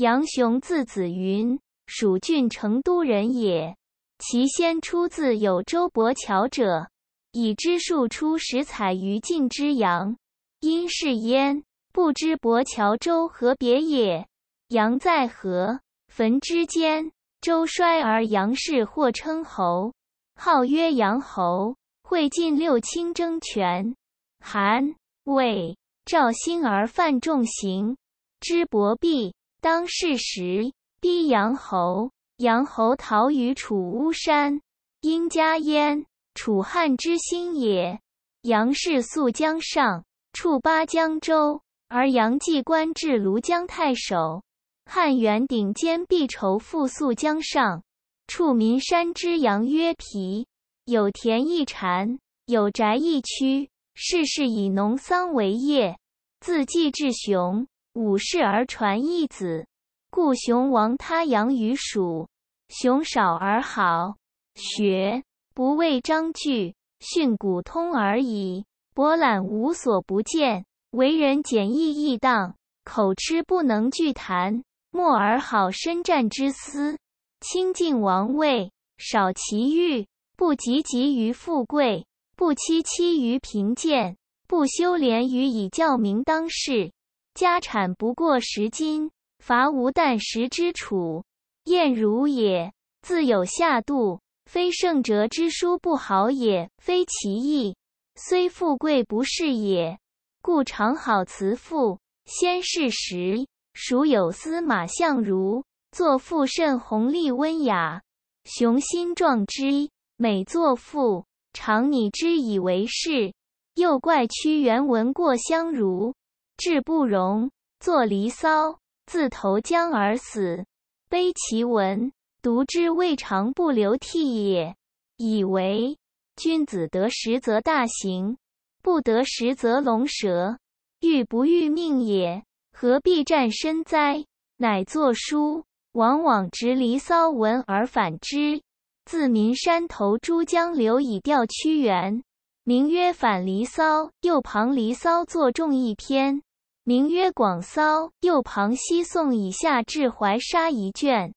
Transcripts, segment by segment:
杨雄，字子云，蜀郡成都人也。其先出自有周伯侨者，以知数出，十采于晋之阳，因是焉。不知伯侨周何别也？杨在河坟之间？周衰而杨氏或称侯，号曰杨侯。会晋六卿争权，韩、魏、赵兴而范仲行之，伯壁。当世时，逼杨侯，杨侯逃于楚巫山，因家焉。楚汉之心也。杨氏溯江上，处巴江州，而杨继官至庐江太守。汉元鼎间，必仇复素江上，处民山之阳，曰皮。有田一禅，有宅一区，世世以农桑为业。自季志雄。五世而传一子，故雄亡他养于蜀。雄少而好学，不畏章句，训古通而已。博览无所不见，为人简易易当，口吃不能具谈。默而好深战之思，清近王位，少奇遇，不汲汲于富贵，不戚戚于贫贱，不修廉于以教民当世。家产不过十金，伐无旦食之楚。晏如也，自有下度，非圣哲之书不好也，非其意，虽富贵不是也，故常好辞赋。先世时，孰有司马相如，作赋甚宏丽温雅，雄心壮志，每作赋，常拟之以为是，又怪屈原文过相如。志不容，作《离骚》，自投江而死。悲其文，读之未尝不流涕也。以为君子得时则大行，不得时则龙蛇，欲不欲命也，何必战身哉？乃作书，往往执《离骚》文而反之，自岷山投珠江流以调屈原，名曰《反离骚》。又旁《离骚》作《仲一篇。名曰广骚，右旁西宋以下至怀沙一卷，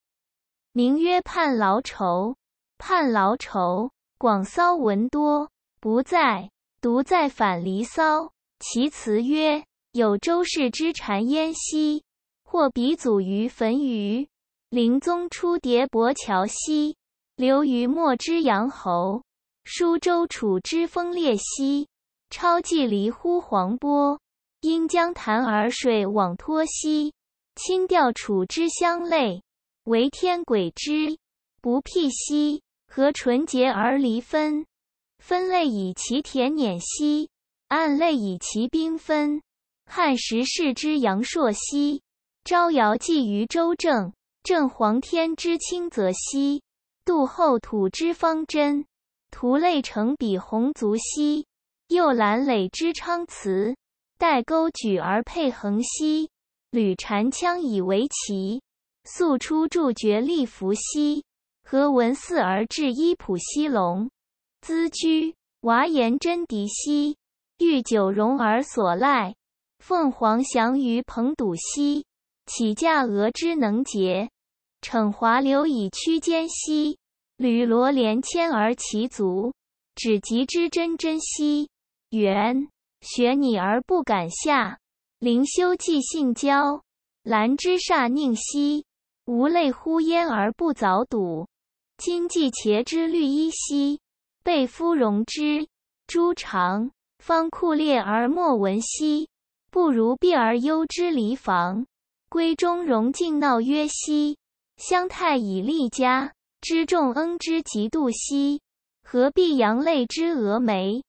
名曰盼劳愁。盼劳愁，广骚文多不在，独在反离骚。其词曰：有周氏之谗焉兮，或比祖于坟于临宗出迭伯桥兮，留于墨之阳侯。舒周楚之风烈兮，超济离乎黄波。因将痰而水往脱兮，清调楚之相类。为天鬼之不辟兮，何纯洁而离分？分类以其田碾兮，按类以其兵分。汉时世之阳朔兮，招摇寄于周正。正皇天之清泽兮，度后土之方针。图类成比鸿足兮，右兰累之昌辞。代钩举而佩横兮，履禅羌以为旗。素出柱决立伏兮，何文四而致伊普西龙？兹居娃言真迪兮，欲九容而所赖。凤凰翔于蓬堵兮，起驾鹅之能节。逞华流以驱间兮，履罗连牵而其足。指极之真真兮，元。学你而不敢下，灵修既性交，兰之煞佞兮，无类乎焉而不早睹。今既茄之绿衣兮，被夫荣之诸长方酷烈而莫闻兮，不如避而忧之离房。闺中容静闹曰兮，相太以利家之众恩之嫉妒兮，何必扬泪之蛾眉？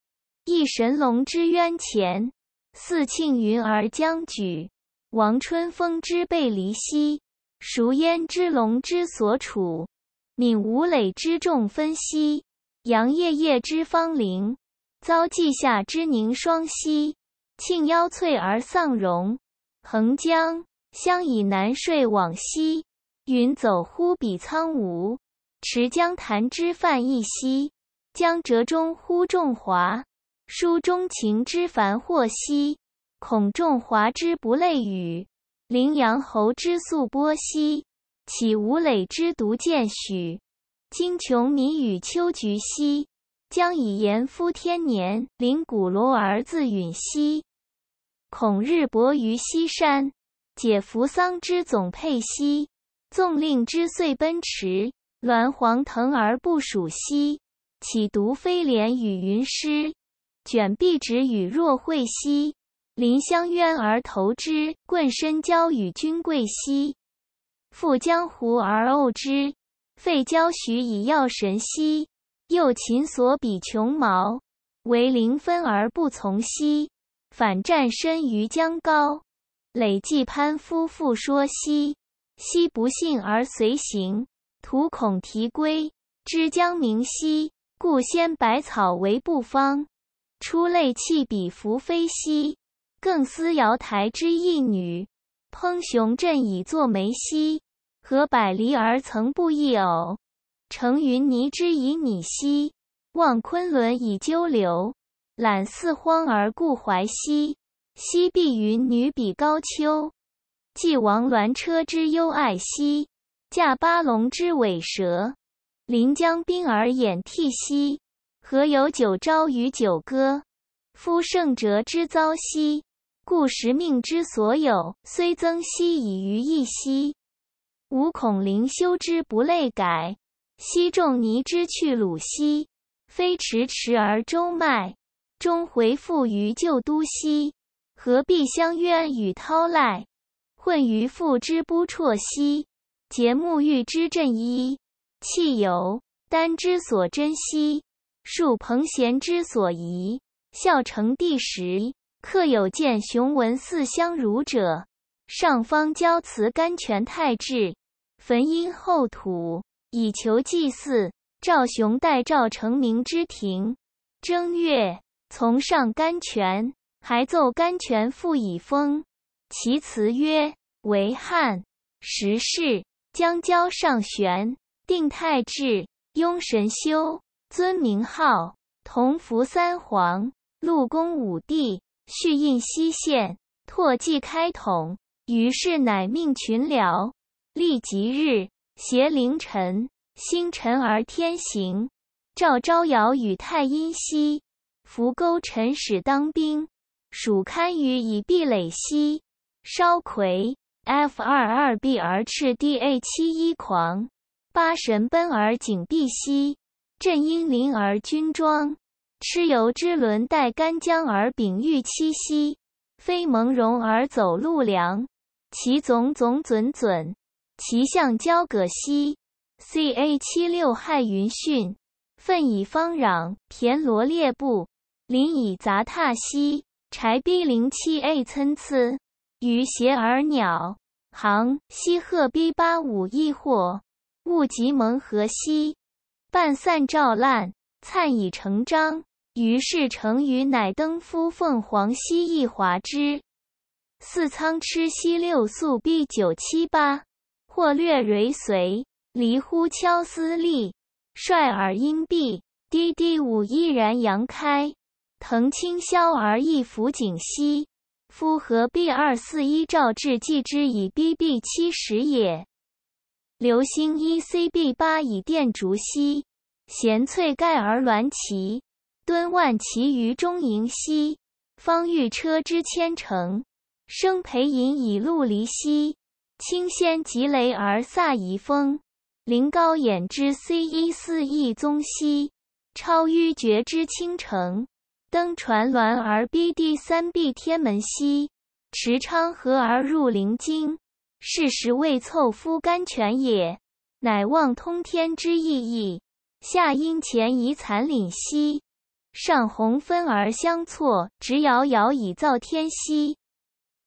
一神龙之渊前，四庆云而将举。王春风之背离兮，孰焉知龙之所处？闽吴磊之众分兮，杨叶叶之芳零。遭季夏之凝霜兮，庆夭翠而丧容。横江相以南税往兮，云走忽比苍梧。持江潭之泛溢兮，江折中乎众华。书中情之繁或兮，恐众华之不类与；陵阳侯之素波兮，岂无累之独见许？今穷民与秋菊兮，将以言夫天年；临古楼而自允兮，恐日薄于西山。解扶桑之总佩兮，纵令之遂奔驰，鸾凰腾而不属兮，岂独飞廉与云师？卷壁纸与若晦兮，临湘渊而投之；棍身交与君贵兮，赴江湖而傲之。废交许以药神兮，又秦所比穷毛；为灵分而不从兮，反战身于江高，累计攀夫妇说兮，昔不信而随行；徒恐啼归之江明兮，故先百草为不芳。出泪泣比扶飞兮，更思瑶台之佚女；烹熊振以作眉兮，何百离而曾不忆偶？乘云霓之以拟兮，望昆仑以纠流；览四荒而顾怀兮，昔碧云女比高丘。寄王鸾车之幽爱兮，驾八龙之尾蛇；临江滨而掩涕兮。何有九朝与九歌？夫圣哲之遭兮，故时命之所有。虽增兮以于一兮，吾恐灵修之不类改。昔仲尼之去鲁兮，非迟迟而周迈。终回复于旧都兮，何必相怨与涛赖？混于父之不辍兮，结慕欲之振衣。气有丹之所珍兮。述彭贤之所宜，孝成帝时，客有见雄文四相如者，上方交辞甘泉太治，焚阴厚土，以求祭祀。赵雄代赵成明之廷，正月从上甘泉，还奏甘泉赋以封。其辞曰：为汉时事，将交上玄定太治，雍神修。”尊名号，同符三皇，陆公五帝，续印西县，拓迹开统。于是乃命群僚，立吉日，挟凌晨，星辰而天行。赵昭尧与太阴兮，扶沟臣使当兵，蜀堪舆以壁垒兮，烧魁 f 二二 b 而赤 d a 七一狂，八神奔而景壁兮。振英灵而军装，蚩尤之轮带干将而秉玉七兮。非蒙茸而走路梁，其总总准准，其象交葛兮。c a 七六亥云训，奋以方壤，田螺列布，林以杂沓兮。柴壁零七 a 参差，鱼谐而鸟行西鹤 b 八五亦或，物集蒙河兮。半散照烂，灿以成章。于是成语乃登夫凤凰兮一华之，四仓吃兮六宿毕九七八。或略蕊随离乎敲丝立，率耳阴毕滴滴舞依然扬开。腾青霄而一拂景兮，夫何必二四一照至既之以逼逼七十也。流星一 cb 八以电烛兮，衔翠盖而鸾旗。敦万骑于中营兮，方御车之千乘。升培饮以陆离兮，轻仙及雷而飒仪风。临高衍之 c 一四亿宗兮，超迂绝之倾城。登船鸾而 bd 三 B 天门兮，持昌河而入灵津。是时未凑夫甘泉也，乃望通天之意义。下阴前以残岭兮，上红分而相错，直遥遥以造天兮。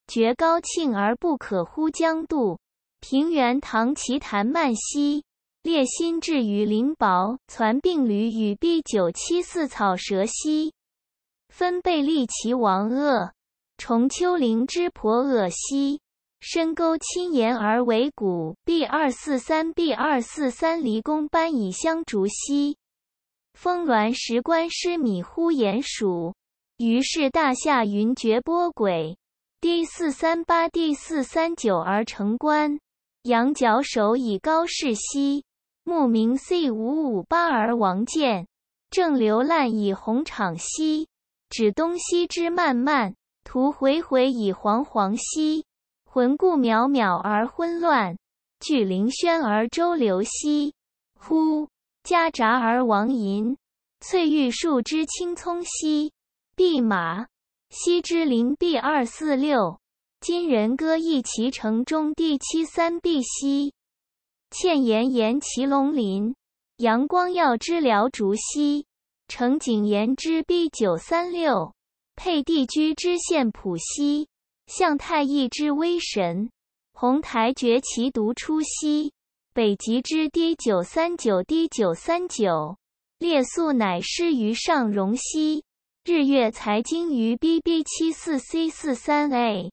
绝高庆而不可乎江渡，平原唐其谭漫兮。列心志于灵薄，攒病旅与毕九七四草蛇兮。分贝利其王恶，重丘陵之婆恶兮。深沟清岩而为谷，B 二四三 B 二四三离宫班以香竹兮，峰峦石关失米忽岩暑，于是大夏云绝波诡，D 四三八 D 四三九而成关。羊角首以高士兮，牧名 C 五五八而王建。正流烂以红场兮，指东西之漫漫，途回回以黄黄兮。魂故渺渺而昏乱，聚灵轩而周流兮。忽夹杂而亡淫，翠玉树枝青葱兮。弼马西之林弼二四六，金人歌一其城中第七三弼兮。嵌岩岩其龙鳞，阳光耀之辽竹兮。城景岩之弼九三六，佩地居之县浦兮。象太一之威神，鸿台绝其独出兮。北极之低九三九低九三九，列宿乃失于上荣兮。日月财精于 B B 七四 C 四三 A，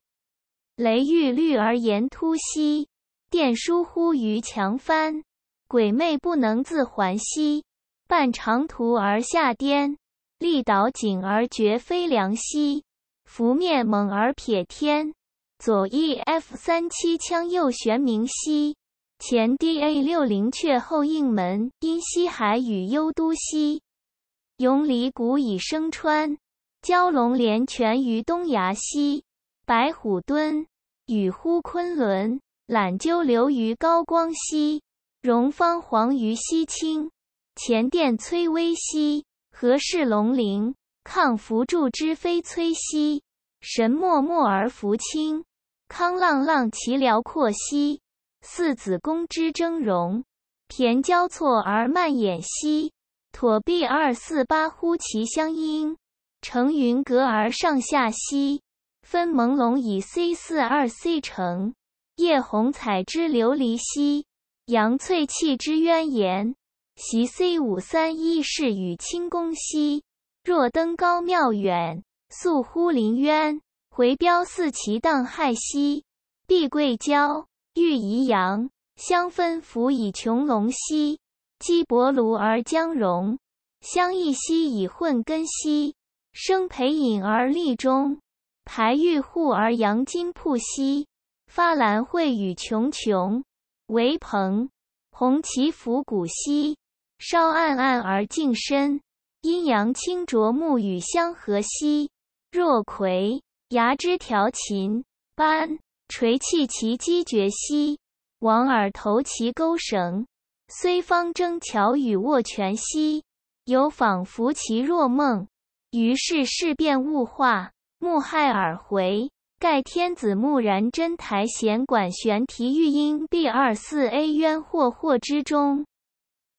雷欲律而言突兮，电疏忽于强翻。鬼魅不能自还兮，半长途而下颠，力倒井而绝飞梁兮。拂面猛而撇天，左翼 F 三七枪，右旋明晰，前 D A 六零阙，后应门，阴西海与幽都西，永离谷以生川，蛟龙连泉于东崖西，白虎蹲与呼昆仑，揽鸠流于高光西，荣芳黄于西青，前殿崔巍兮，何事龙鳞？抗扶助之非崔兮，神默默而扶清；康浪浪其辽阔兮，四子公之峥嵘。田交错而漫衍兮，妥璧二四八乎其相因；成云阁而上下兮，分朦胧以 c 四二 c 成。叶红彩之琉璃兮，扬翠气之渊岩；习 c 五三一式与清宫兮。若登高庙远，宿呼林渊。回飙四其荡骇兮，碧桂娇，玉怡扬。香芬拂以琼笼兮，鸡薄庐而将荣。香异兮以混根兮，生培隐而立中。排玉户而阳金铺兮，发兰蕙与琼琼。为蓬，红旗拂古兮，稍暗暗而静深。阴阳清浊，木与相和兮。若葵牙之调琴，般垂泣其机绝兮。王耳投其钩绳，虽方争巧与握拳兮，犹仿佛其若梦。于是事变物化，木害而回。盖天子木然真台弦管弦提玉音，第二四 A 渊霍惑之中，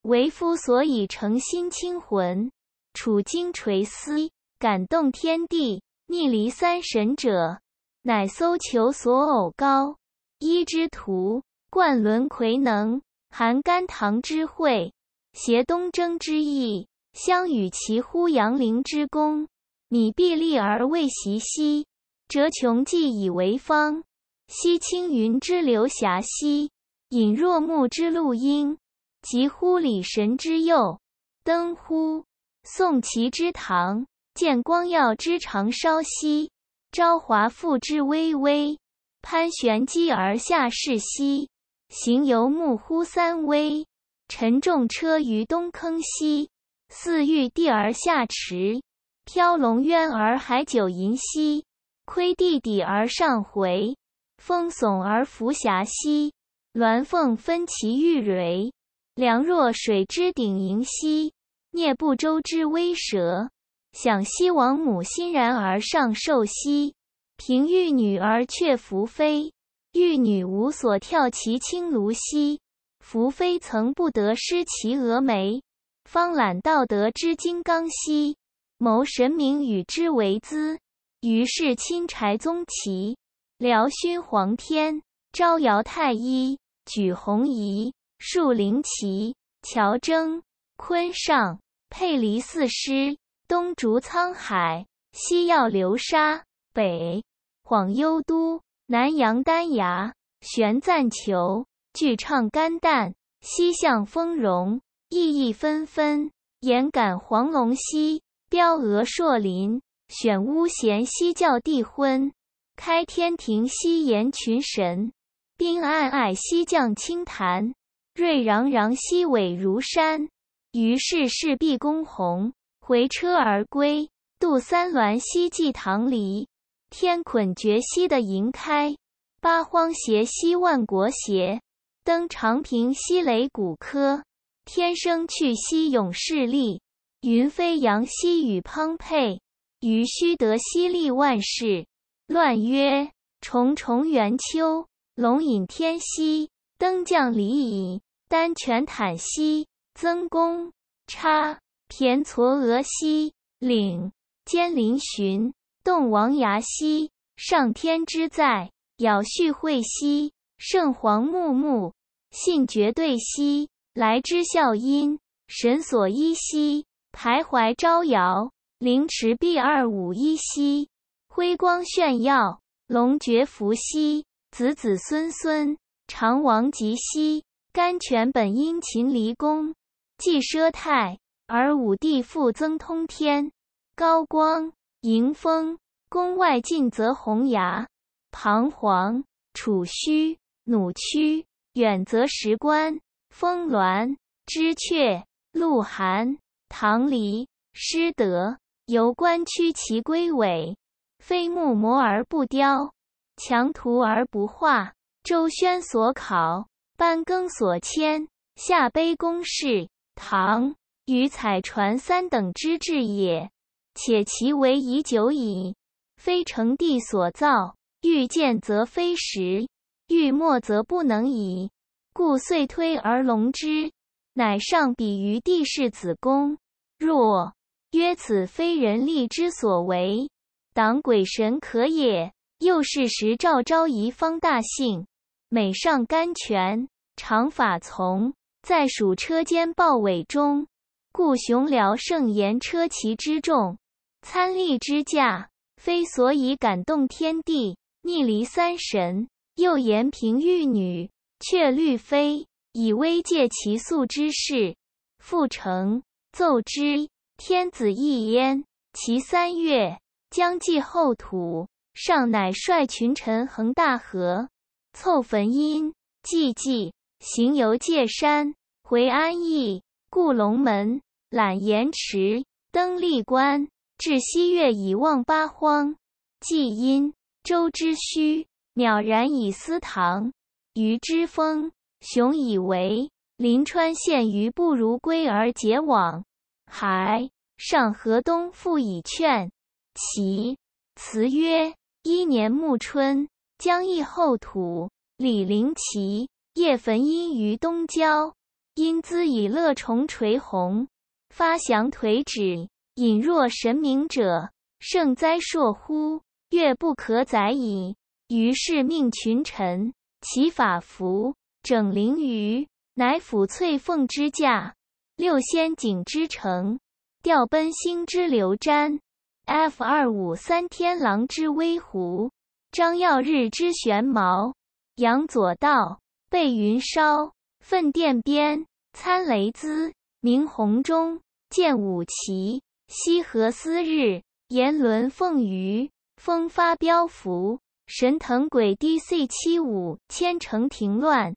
为夫所以诚心清魂。楚经垂思，感动天地，逆离三神者，乃搜求所偶高一之徒，贯轮魁能，含甘棠之惠，携东征之意，相与其乎阳陵之功。米必立而未习兮，折琼计以为芳。西青云之流霞兮，隐若木之露英。及乎礼神之右，登乎。送其之堂，见光耀之长稍兮；朝华复之巍巍，攀玄机而下视兮。行游目乎三危，沉重车于东坑兮。似欲地而下池。飘龙渊而海九银兮。窥地底而上回，峰耸而浮霞兮。鸾凤分其玉蕊。梁若水之顶盈兮。聂不周之威蛇，想西王母欣然而上受兮。平玉女儿却扶飞，玉女无所跳其青庐兮。扶飞曾不得失其峨眉，方览道德之金刚兮。谋神明与之为资，于是钦柴宗齐，辽勋黄天，招摇太一，举鸿仪，树灵旗，乔征。坤上佩离四师，东逐沧海，西耀流沙，北晃幽都，南扬丹崖。玄赞求巨畅肝胆，西向丰容，意意纷纷。延感黄龙溪，雕峨硕林；选巫咸西教帝昏。开天庭西延群神；冰暗霭西降清潭，瑞攘攘西尾如山。于是，事毕攻鸿回车而归。渡三峦兮，济唐离；天捆绝兮，的银开。八荒斜兮，万国斜；登长平兮，雷鼓科；天生去兮，永势力，云飞扬兮，与滂沛；余须得兮，利万世。乱曰：重重元秋，龙隐天兮；登将离矣，丹泉坦兮。曾公差骈嵯峨兮，领肩嶙峋，动王崖兮。上天之在，杳续会兮。圣皇穆穆，信绝对兮。来之孝音，神所依兮。徘徊招摇，灵池避二五一兮。辉光炫耀，龙绝伏兮。子子孙孙，长王及兮。甘泉本因勤离公。既奢泰，而武帝复增通天、高光、迎风宫外尽则洪崖、彷徨楚虚，弩屈远则石关、峰峦、枝鹊、鹿晗、唐离、师德由官屈其归尾，非木磨而不雕，强图而不画。周宣所考，班庚所迁，下碑公事。唐与彩船三等之制也，且其为已久矣，非成帝所造。欲见则非时，欲没则不能矣。故遂推而隆之，乃上比于帝室子宫。若曰此非人力之所为，党鬼神可也。又是时赵昭仪方大幸，美上甘泉，常法从。在蜀车间报尾中，故雄辽盛言车骑之众，参立之驾，非所以感动天地，逆离三神。又言平玉女，却绿妃，以威借其素之势，复成奏之天子，一焉。其三月，将祭后土，上乃率群臣横大河，凑坟阴，祭祭。行游界山，回安邑，故龙门，览盐池，登历关，至西岳以望八荒。既因周之虚，渺然以思唐虞之风。雄以为临川羡鱼不如归而结网。还上河东，复以劝其辞曰：一年暮春，将诣后土，李陵齐。叶焚阴于东郊，因兹以乐虫垂虹，发祥颓止，隐若神明者，圣哉硕乎！月不可载矣。于是命群臣起法服，整灵鱼，乃辅翠凤之驾，六仙景之城，调奔星之流瞻 f 二五三天狼之威虎，张耀日之玄毛，扬左道。背云烧，粪电边，参雷姿，鸣鸿钟，剑舞旗，西河思日，炎轮凤雨，风发飙符，神腾鬼低，遂七五千城亭乱，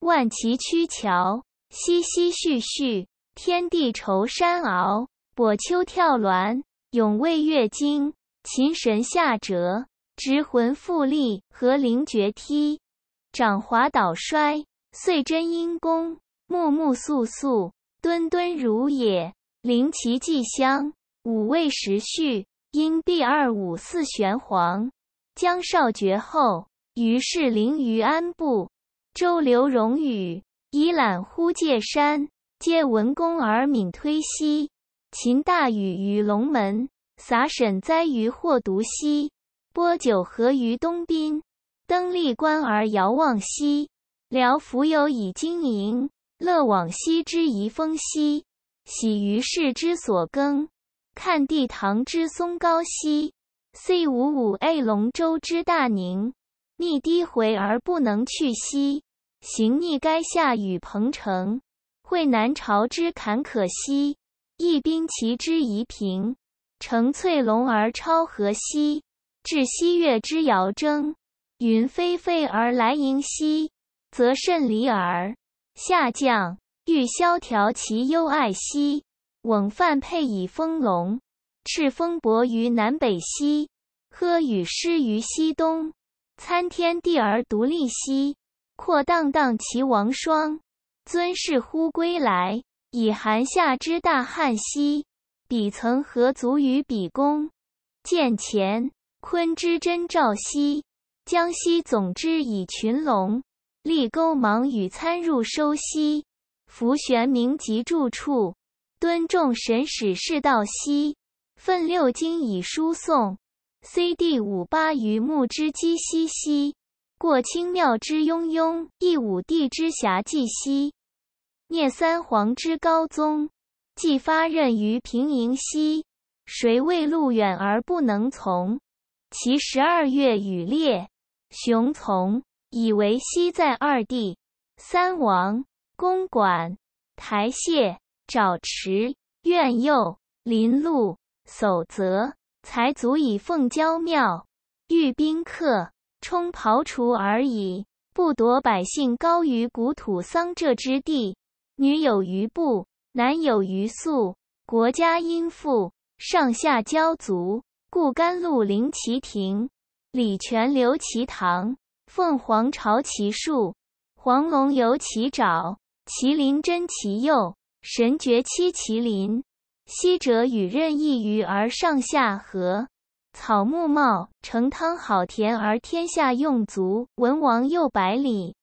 万骑驱桥，淅淅续续，天地愁山敖，跛秋跳鸾，永未月经，琴神下折，执魂复立，河灵绝梯。掌华倒摔，遂真阴功，木木肃肃，敦敦如也。灵其既降，五位时序，因第二五四玄黄，江少绝后，于是临于安部。周刘荣禹，以览乎介山，皆闻公而敏推兮。秦大禹于龙门，洒沈灾于霍毒兮，波九河于东滨。登历官而遥望兮，聊浮游以经营；乐往昔之遗风兮，喜于事之所耕。看帝堂之松高兮，遂五五 a 龙舟之大宁。逆低回而不能去兮，行逆垓下与彭城。会南朝之坎坷兮，一兵齐之夷平。乘翠龙而超河兮，至西岳之遥征。云霏霏而来迎兮，则甚离耳；下降欲萧条其忧爱兮，蓊泛沛以丰隆。赤风薄于南北兮，呵雨湿于西东。参天地而独立兮，阔荡荡其王霜。尊仕乎归来，以寒夏之大旱兮，彼曾何足与彼公？见乾坤之真兆兮。江西总之以群龙，立钩芒与参入收兮；浮玄冥及住处，敦众神使事道兮。奋六经以书送，C D 五八于木之积兮兮。过清庙之雍雍，亦五帝之瑕迹兮。聂三皇之高宗，既发任于平营兮。谁谓路远而不能从？其十二月雨烈，熊从以为西在二帝，三王公馆、台榭、沼池苑囿林路、守则，才足以奉郊庙，御宾客，充庖厨而已。不夺百姓高于古土桑柘之地，女有余布，男有余粟，国家殷富，上下交足。故甘露临其庭，李泉流其堂，凤凰巢其树，黄龙游其沼，麒麟真其右，神爵栖其林。昔者禹任意鱼而上下合，草木茂，成汤好田而天下用足。文王又百里，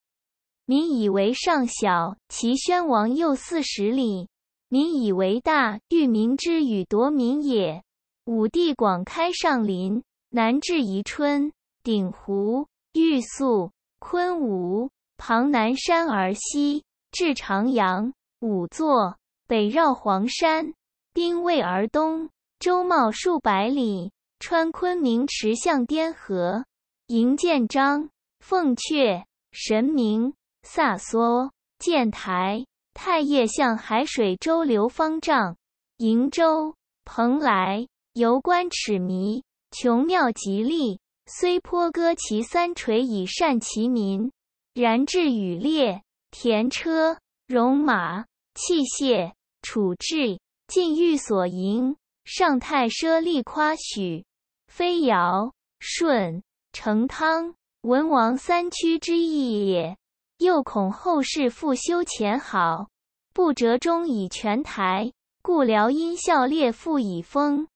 民以为上小；齐宣王又四十里，民以为大。欲民之与夺民也。武帝广开上林，南至宜春、鼎湖、玉素、昆吾、庞南山而西，至长阳五座；北绕黄山、冰尾而东，周茂数百里，穿昆明池向滇河，营建章、凤阙、神明、萨梭、建台、太液向海水周流。方丈、瀛洲、蓬莱。游观尺靡，穷妙极丽，虽颇歌其三垂以善其民，然至羽列、田车、戎马、器械、处置，尽欲所营，上太奢丽夸许。非尧、舜、成汤、文王三屈之意也。又恐后世复修前好，不折中以全台，故辽因效列赋以封。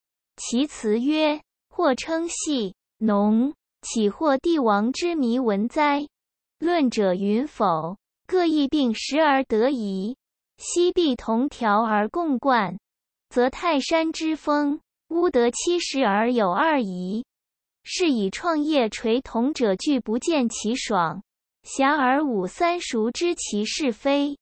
其辞曰：“或称戏农，岂获帝王之迷文哉？”论者云：“否，各异病时而得宜，昔必同调而共贯，则泰山之风，乌得七十而有二仪？是以创业垂统者，俱不见其爽；遐而五三，孰知其是非？”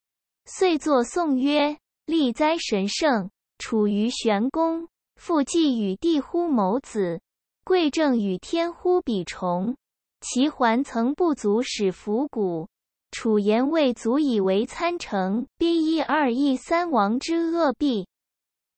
遂作颂曰：“立哉神圣，处于玄宫。”复季与地乎谋子，贵正与天乎比崇。其环曾不足使辅谷。楚言未足以为参乘。必一二亿三王之恶弊，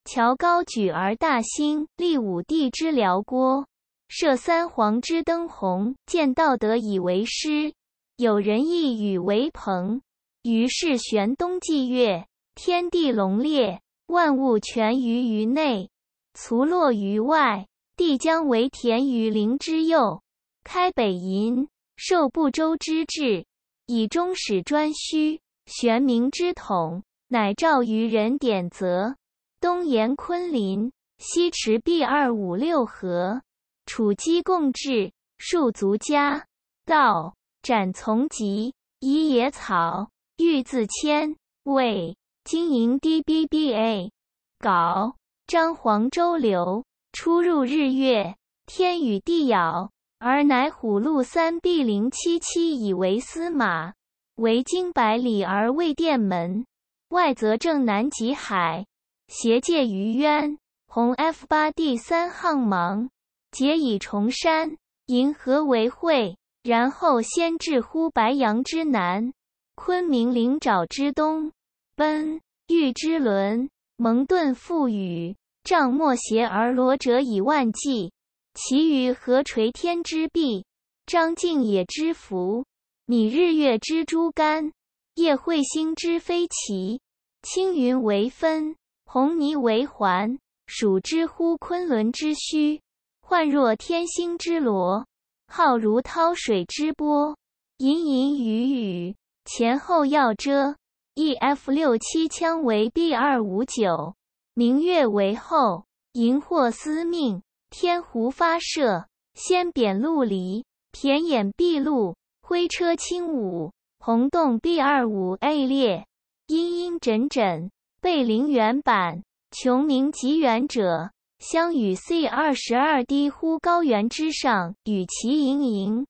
乔高举而大兴，立五帝之辽郭，设三皇之灯红。见道德以为师，有仁义与为朋。于是玄冬祭月，天地隆列，万物全于于内。卒落于外，地将为田于陵之右，开北营，受不周之志，以终始颛顼。玄冥之统，乃诏于人典则。东延昆仑，西驰璧二五六合，楚机共治，戍族家道斩从籍，宜野草，欲自谦为经营。D B B A 搞。张黄周流，出入日月，天与地杳，而乃虎鹿三必灵七七，以为司马，为经百里而未殿门。外则正南极海，斜界于渊，红 F 八第三汉芒，结以崇山，银河为会。然后先至乎白羊之南，昆明灵沼之东，奔玉之轮，蒙顿覆雨。丈莫邪而罗者以万计，其余何垂天之壁？张静也之福，拟日月之珠干，夜彗星之飞旗，青云为分，红霓为环，属之乎昆仑之虚，幻若天星之罗，浩如滔水之波，隐隐雨雨，前后耀遮。e f 六七枪为 b 二五九。明月为后，荧惑司命，天弧发射，仙扁鹭离，田眼毕露，灰车轻舞，红洞 B 二五 A 列，殷殷枕枕，背陵原版，穷明极远者，相与 C 二十二低乎高原之上，与其盈盈，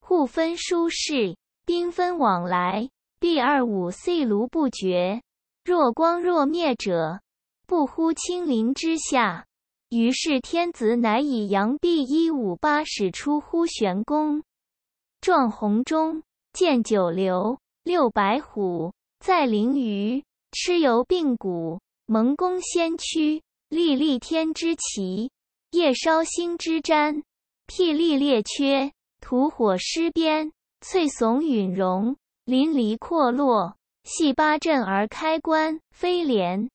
互分舒适，缤纷往来，B 二五 C 卢不绝，若光若灭者。不乎清灵之下，于是天子乃以阳臂一五八，使出乎玄宫，撞鸿中，见九流，六白虎，在灵鱼，蚩尤病骨，蒙公先驱，历历天之旗，夜烧星之瞻，辟历列缺，吐火失鞭，翠耸陨容，淋漓阔落，系八阵而开关，飞廉。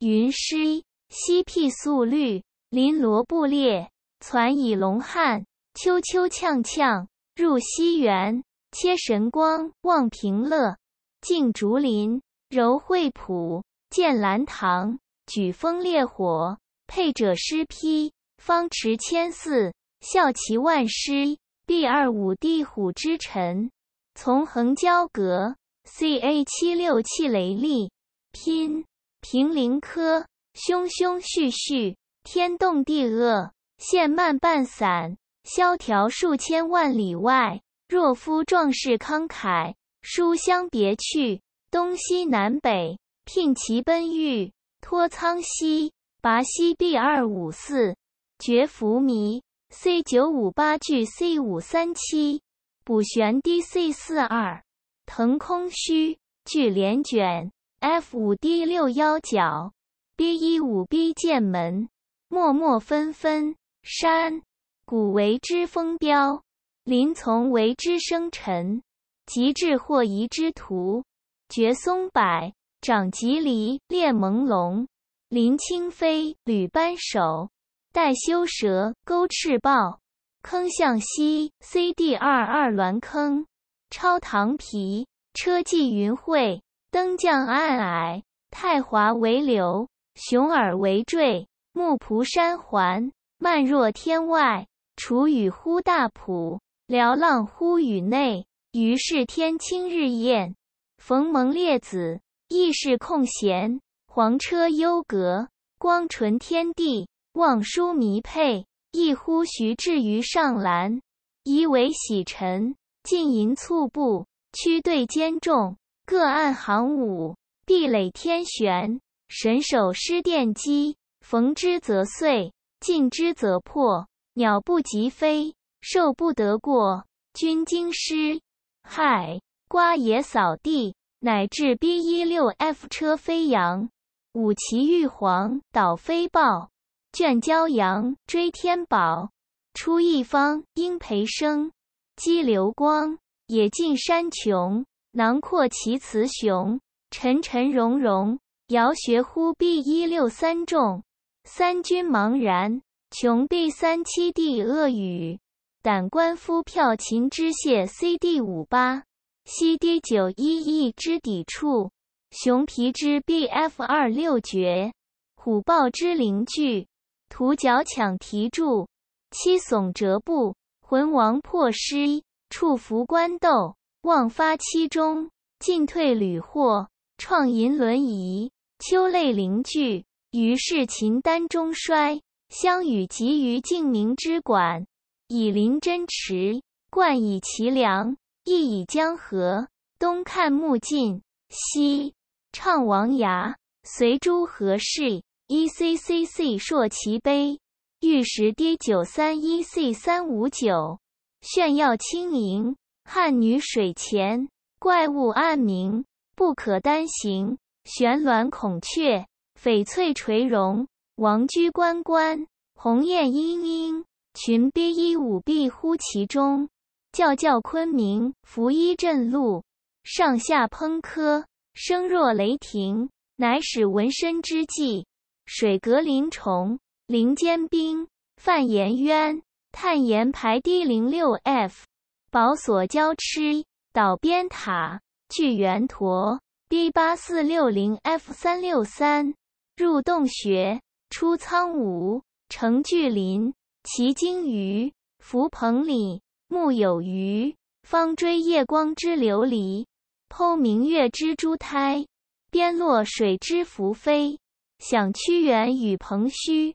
云师西辟素绿，绫罗布列，攒以龙汉。秋秋跄跄入西园，切神光望平乐。静竹林，柔惠普。见兰堂，举风烈火，配者诗批，方持千寺，笑其万师，第二五帝虎之臣，从横交阁。c a 七六气雷厉，拼。平林柯，汹汹续续，天动地恶，现漫半散，萧条数千万里外。若夫壮士慷慨，书香别去，东西南北，聘其奔御，托苍溪，拔溪臂二五四，绝伏迷 c 九五八句 c 五三七，补玄 d c 四二，腾空虚聚连卷。f 五 d 六幺角，b 一五 b 剑门，默默纷纷山，谷为之风标，林从为之生尘，极致或夷之徒，绝松柏，长棘梨，列朦胧，林清飞，吕扳手，待修蛇，勾赤豹，坑向西，cd 二二栾坑，超唐皮，车记云会。灯将暗矮，太华为流，熊耳为坠，木蒲山环，漫若天外。楚雨忽大浦，缭浪忽雨内。于是天清日艳，逢蒙列子亦是空闲。黄车幽阁，光纯天地。望舒迷佩，亦呼徐至于上兰。衣为洗尘，尽淫促步，驱队兼众。各岸行伍，壁垒天悬，神手施电击，逢之则碎，近之则破，鸟不及飞，兽不得过。君惊失，害，瓜野扫地，乃至 B 一六 F 车飞扬，五旗玉皇倒飞豹，卷骄阳追天宝，出一方应培生，激流光野尽山穷。囊括其雌雄，沉沉荣荣，遥学乎 B 一六三众，三军茫然。穷 B 三七 D 恶语，胆官夫票秦之谢 C D 五八 C D 九一 E 之抵触，熊皮之 B F 二六绝，虎豹之灵具，徒脚抢蹄柱，七耸折步，魂王破尸，触伏官斗。望发七中，进退屡获，创银轮仪，秋泪凝聚。于是秦丹中衰，相与集于静明之馆，以临真池，冠以其梁，翼以江河，东看目尽，西唱王牙。随诸何市，一 c c c 烁其碑，玉石跌九三一 c 三五九，炫耀清明。汉女水前，怪物暗明，不可单行。玄鸾孔雀，翡翠垂荣。王居关关，鸿雁嘤嘤，群逼一舞，必乎其中。叫叫昆明，拂一振路。上下烹科，声若雷霆。乃使闻身之际，水阁林虫，林间冰，范岩渊，探岩排第零六 F。宝所交痴，岛边塔，巨猿陀 b 八四六零 F 三六三，入洞穴，出苍梧，成巨林奇鲸鱼，浮蓬里木有鱼，方锥夜光之琉璃，剖明月之珠胎，边落水之浮飞，想屈原与蓬须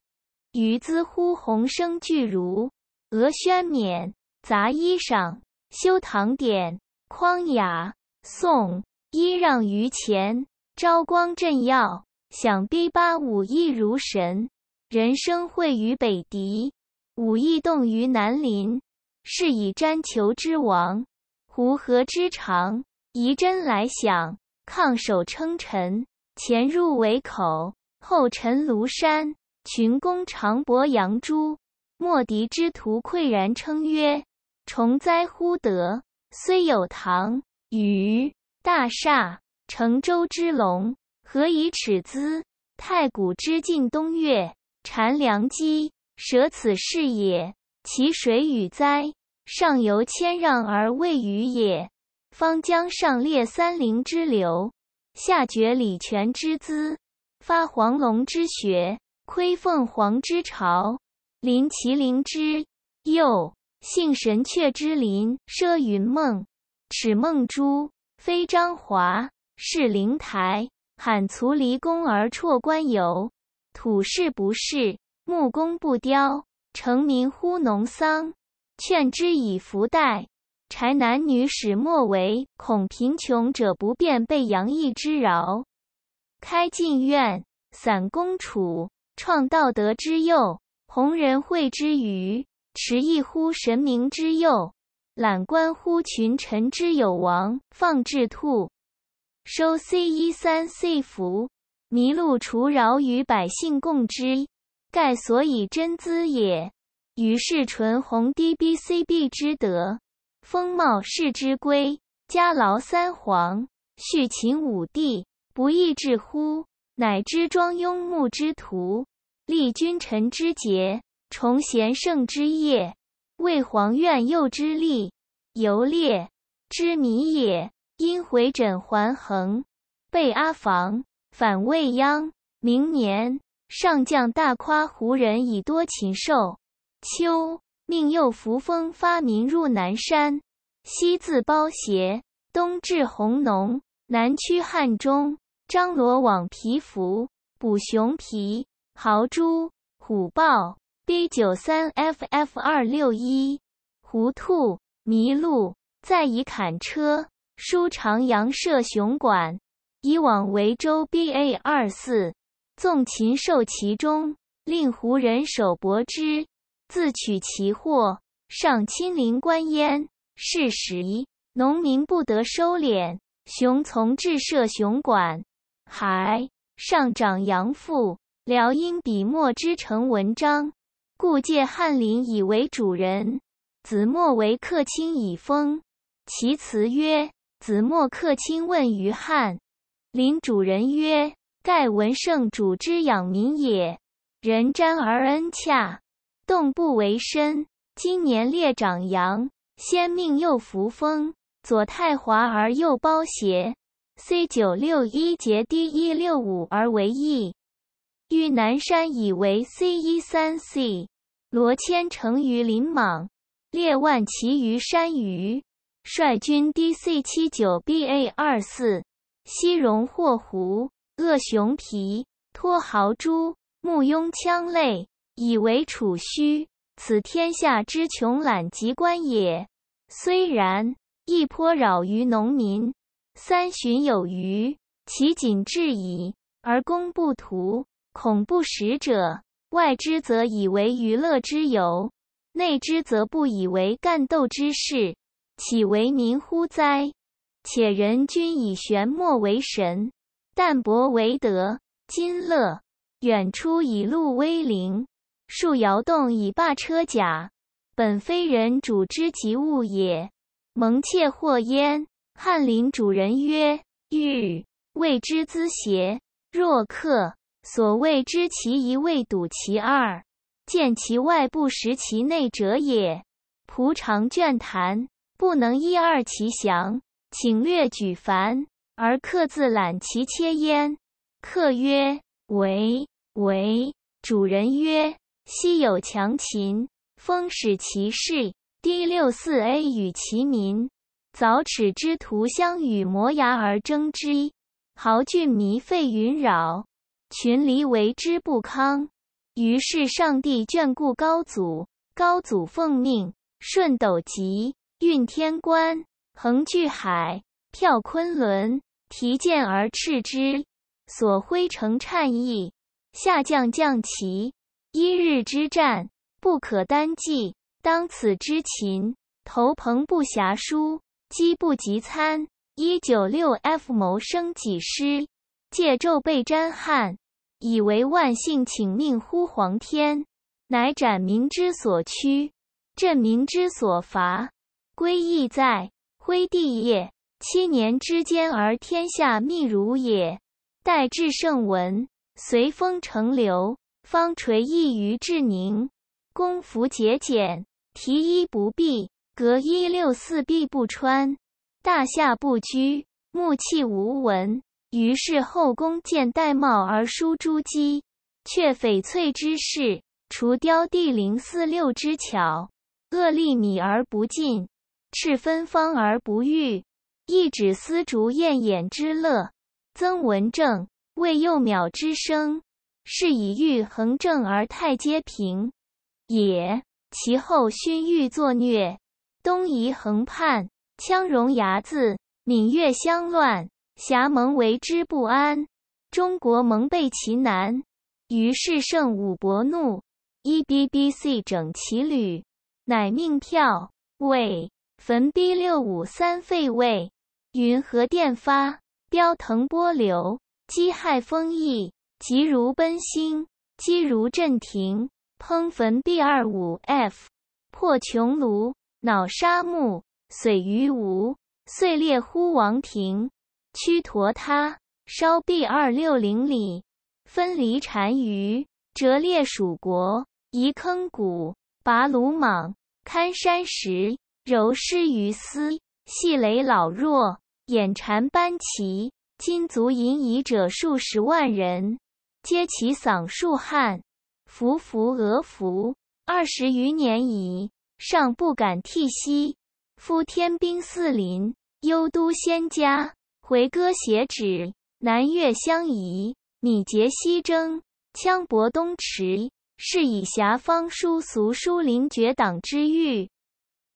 鱼姿呼鸿声俱如鹅喧勉。杂衣裳，修堂典，匡雅颂，揖让于前，昭光振耀，响逼八五艺如神。人生会于北狄，武亦动于南林。是以瞻求之王，胡貉之长，遗真来响，抗首称臣，前入为口，后陈庐山群公长伯阳朱，莫敌之徒愧然称曰。重哉乎德！虽有堂宇大厦，成舟之龙，何以耻兹？太古之尽东岳禅梁稽，舍此是也。其水与哉？上游谦让而未与也。方将上列三陵之流，下绝礼泉之滋，发黄龙之穴，窥凤凰之巢，临麒麟之右。幸神阙之林，奢云梦，侈梦珠，非张华是灵台，罕卒离宫而辍官游。土事不恃，木工不雕，成民忽农桑，劝之以福袋。柴男女始莫为，恐贫穷者不便被洋溢之饶。开禁苑，散公楚，创道德之幼，弘仁惠之余。持一乎神明之佑，览观乎群臣之有王，放置兔，收 C 一三 C 服，麋鹿除扰与百姓共之，盖所以真资也。于是纯弘 D B C B 之德，丰茂世之规，家劳三皇，续秦五帝，不亦至乎？乃知庄庸穆之徒，立君臣之节。崇贤圣之业，魏皇苑幼之力，游猎之迷也。因回枕桓衡，被阿房反未央。明年上将大夸胡人以多禽兽。秋命又扶风发民入南山，西自褒斜，东至弘农，南趋汉中，张罗网皮服，捕熊皮、豪猪、虎豹。b 九三 ff 二六一，糊涂迷路，在以砍车书长阳设雄馆，以往为州 ba 二四，纵禽兽其中，令胡人守搏之，自取其祸。上亲临观焉。是时，农民不得收敛，雄从至设雄馆，还上长阳父，辽因笔墨之成文章。故借翰林以为主人，子墨为客卿以封。其辞曰：子墨客卿问于翰林主人曰：“盖闻圣主之养民也，人瞻而恩洽，动不为身。今年列长阳，先命右扶风，左太华而右包协。虽九六一节第一六五而为义，欲南山以为 C 一三 C。”罗千乘于林莽，列万骑于山隅，率军 D C 七九 B A 二四，西戎获狐，恶熊皮，脱豪猪，木拥羌类，以为储虚。此天下之穷览极观也。虽然，亦颇扰于农民，三旬有余，其仅至矣，而攻不图，恐不食者。外之则以为娱乐之游，内之则不以为干斗之事，岂为民乎哉？且人君以玄墨为神，淡泊为德，今乐远出以路为灵，树摇动以罢车甲，本非人主之及物也，蒙窃或焉。翰林主人曰：“欲谓之资邪？若客。”所谓知其一，未睹其二，见其外，不识其内者也。仆常倦谈，不能一二其详，请略举凡而客自览其切焉。客曰：“为为。”主人曰：“昔有强秦，封使其士，第六四 A 与其民，凿齿之徒相与磨牙而争之，豪俊靡费云扰。”群黎为之不康，于是上帝眷顾高祖，高祖奉命顺斗极，运天官，横巨海，跳昆仑，提剑而赤之，所挥成颤意。下降降旗，一日之战不可单计。当此之勤，头蓬不暇书，饥不及餐。一九六 F 谋生几失，借咒被沾汗。以为万姓请命乎皇天，乃斩民之所趋，镇民之所伐。归义在挥帝也。七年之间而天下密如也。待至圣文，随风成流，方垂意于至宁。公服节俭，提衣不蔽，革衣六四蔽不穿，大夏不居，木器无闻。于是后宫见玳瑁而书珠玑，却翡翠之势，除雕帝陵四六之巧，恶利靡而不尽，斥芬芳而不御，一指丝竹艳衍之乐，曾文正为幼眇之声，是以欲横政而太阶平也。其后熏欲作虐，东夷横叛，羌戎牙眦，闽越相乱。侠盟为之不安，中国蒙被其难。于是圣武伯怒，一 b b c 整其旅，乃命跳位焚 b 六五三废位，云何电发，雕腾波流，激害风翼，急如奔星，激如震霆，烹焚 b 二五 f，破穹庐，恼沙木，髓于无，碎裂乎王庭。驱驼他烧避二六零里，分离单于，折裂蜀国，夷坑谷，拔鲁莽，堪山石，柔湿于斯，系累老弱，眼馋班齐，金足银衣者数十万人，皆其丧数汉，服服俄服，二十余年矣，尚不敢涕息。夫天兵四临，幽都仙家。为歌写旨，南越相宜，米节西征，羌薄东驰。是以侠方书俗，书林绝党之欲，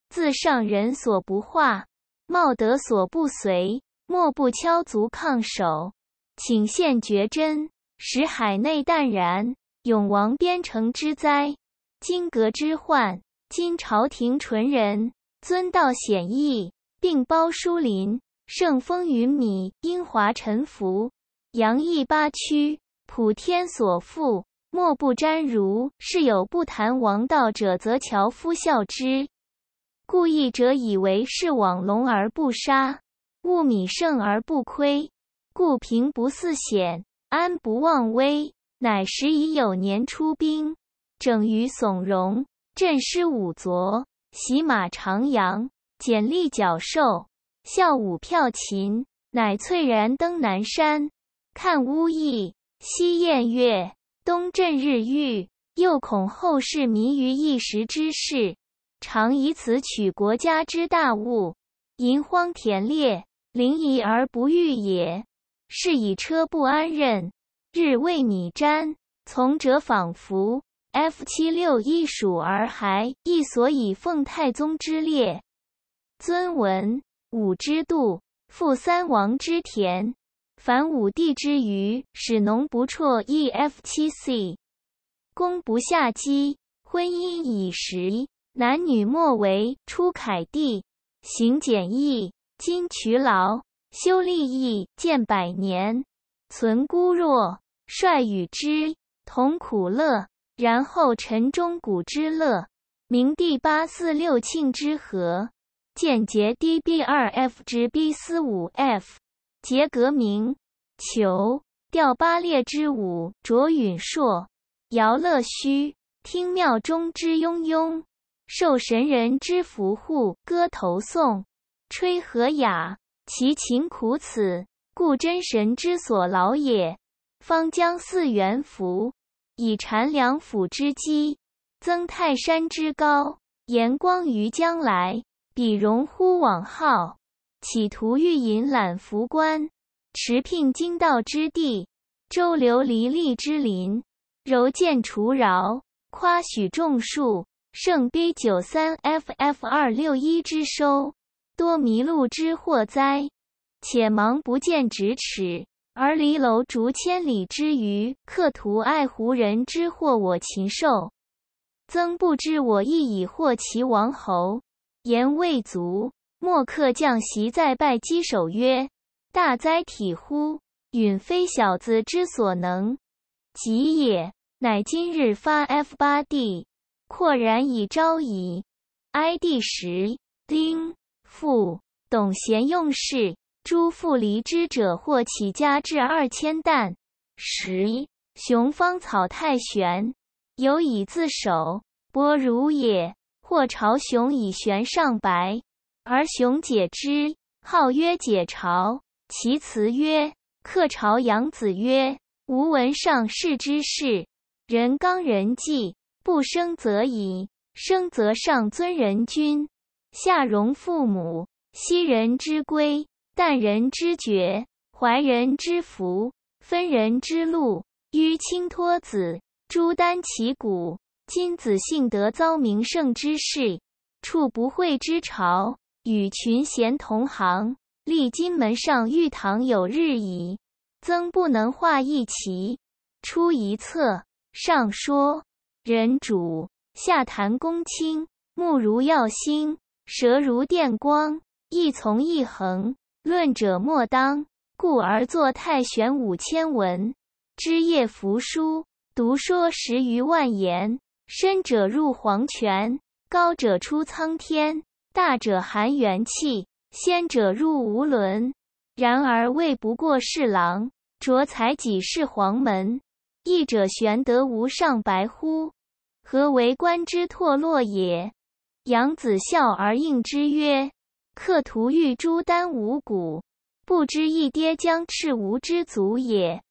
自上人所不化，茂德所不随，莫不敲足抗守，请献绝真，使海内淡然，永亡边城之灾，金革之患。今朝廷淳仁，尊道显义，并包书林。圣风云靡，英华沉浮；洋溢八区，普天所覆，莫不沾如。是有不谈王道者，则樵夫笑之。故意者以为是网龙而不杀，物米盛而不亏，故平不似险，安不忘危，乃时已有年出兵，整于耸容，振师五卒，徙马长扬，简力角兽。孝武、票秦，乃翠然登南山，看乌翼，西宴月，东镇日御。又恐后世迷于一时之事，常以此取国家之大物，淫荒田猎，临夷而不欲也。是以车不安任，日为米沾，从者仿佛。F 七六一属而还，亦所以奉太宗之列。尊文。五之度，复三王之田；凡五帝之余，使农不辍。E F 七 C，公不下饥，婚姻以时，男女莫为出凯地，行简易，今渠劳，修利益，建百年，存孤弱，率与之同苦乐，然后陈中古之乐。明帝八四六庆之和。间杰，d b 二 f 之 b 四五 f，杰格明，求调八列之五，卓允硕，姚乐虚，听庙中之庸庸，受神人之福护，歌头颂，吹和雅，其情苦此，故真神之所劳也。方将四元符，以禅梁甫之机，增泰山之高，延光于将来。比荣乎往号，企图欲引览浮官，持聘经道之地，周流离利之林，柔见除饶，夸许种树，胜逼九三 ff 二六一之收，多迷路之祸灾。且盲不见咫尺，而离楼逐千里之余，客徒爱胡人之祸，我禽兽，曾不知我亦以获其王侯。言未足，莫客将席再拜稽首曰：“大哉体乎！允非小子之所能及也。乃今日发 F 八 d 阔然以昭矣。哀帝十丁父董贤用事，诸父离之者，或起家至二千石。十雄芳草太玄，犹以自守，波如也。”或朝熊以玄上白，而熊解之，号曰解朝。其辞曰：“客朝养子曰：‘吾闻上士之事，人刚人计，不生则已，生则上尊人君，下容父母，昔人之归，淡人之爵，怀人之福，分人之路。’於清托子，朱丹其骨。”今子幸得遭名盛之事，处不讳之朝，与群贤同行。历金门上玉堂有日矣，曾不能化一棋，出一策。上说人主，下谈公卿，目如耀星，舌如电光，一从一横，论者莫当。故而作《太玄五千文》，知叶服书，读说十余万言。深者入黄泉，高者出苍天，大者含元气，仙者入无伦。然而未不过是郎，着才几是黄门。义者玄德无上白乎？何为官之堕落也？杨子笑而应之曰：“客徒欲朱丹无谷，不知一跌将赤无之足也。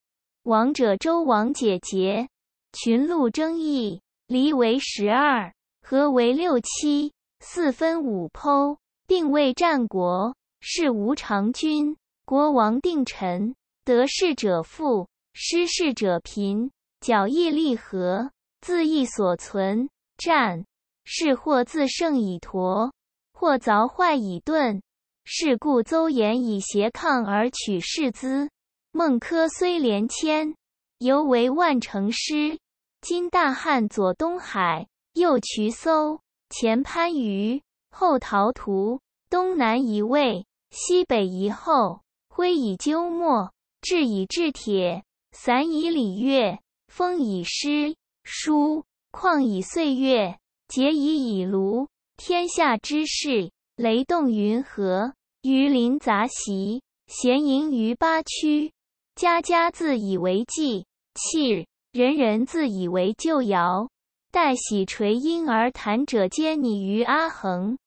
王者周王解节，群鹿争议。离为十二，合为六七。四分五剖，并位战国。是无常君，国王定臣。得势者富，失势者贫。角义利合，自义所存。战是或自胜以陀，或凿坏以盾。是故邹衍以斜抗而取势资，孟轲虽连迁，犹为万乘师。今大汉左东海，右渠搜，前潘禺，后陶屠，东南一卫，西北一后，徽以鸠墨，质以制铁，散以礼乐，风以诗书，旷以岁月，结以以炉。天下之事，雷动云和，鱼鳞杂席，咸营于八区，家家自以为计气。人人自以为旧谣，待喜垂音而谈者，皆拟于阿衡。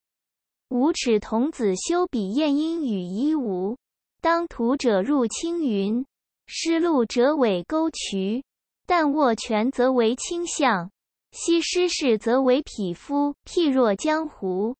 无耻童子修比晏婴与衣无，当涂者入青云，失路者委沟渠。但握拳则为倾象，悉失势则为匹夫。譬若江湖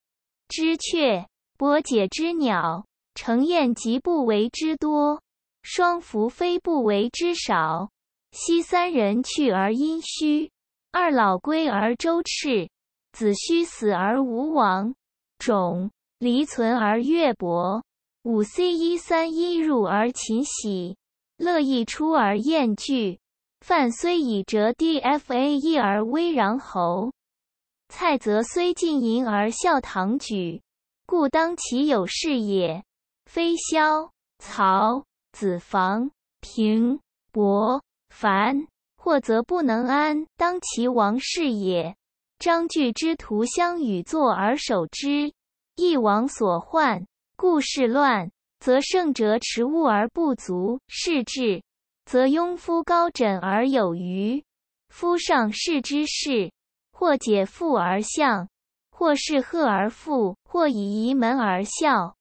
之雀，伯解之鸟，成雁即不为之多，双凫非不为之少。昔三人去而殷墟，二老归而周赤，子虚死而无亡，种离存而月伯。五 C 一三一入而秦喜，乐亦出而燕惧。范虽以折 DFA 一而威然侯，蔡则虽进淫而笑唐举。故当其有事也，非萧曹子房平伯。凡或则不能安，当其亡事也。张句之徒相与坐而守之，亦王所患。故事乱，则圣者持物而不足；是治，则庸夫高枕而有余。夫上士之事，或解腹而向，或是鹤而富，或以移门而笑，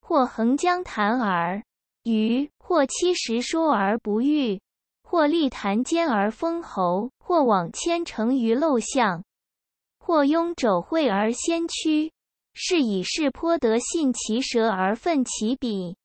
或横江谈而娱，或七十说而不喻。或立谈间而封侯，或往千乘于陋巷，或拥肘会而先驱。是以士颇得信其舌而奋其笔，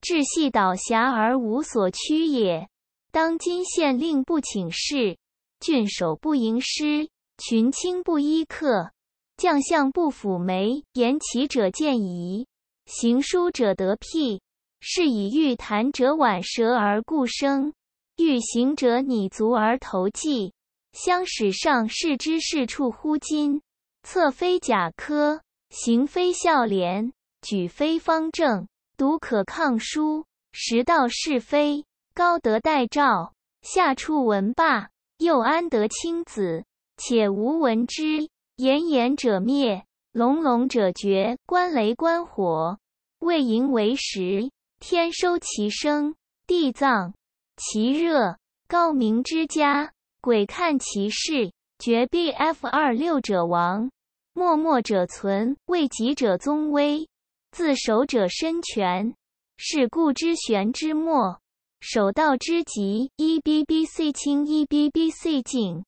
志系倒狭而无所屈也。当今县令不请示，郡守不迎师，群卿不依客，将相不抚眉，言其者见疑，行书者得辟。是以欲谈者挽舌而顾声。欲行者，拟足而投迹，相使上视之事处乎今。策非甲科，行非孝廉，举非方正，独可抗书，识道是非，高德待诏，下处文霸，又安得亲子？且无闻之，炎炎者灭，隆隆者绝，观雷观火，未盈为实，天收其声，地藏。其热，高明之家，鬼看其事，绝壁 f 二六者亡，默默者存，畏己者宗威，自守者身权，是故之玄之末，守道之极，一 b b c 清，一 b b c 静，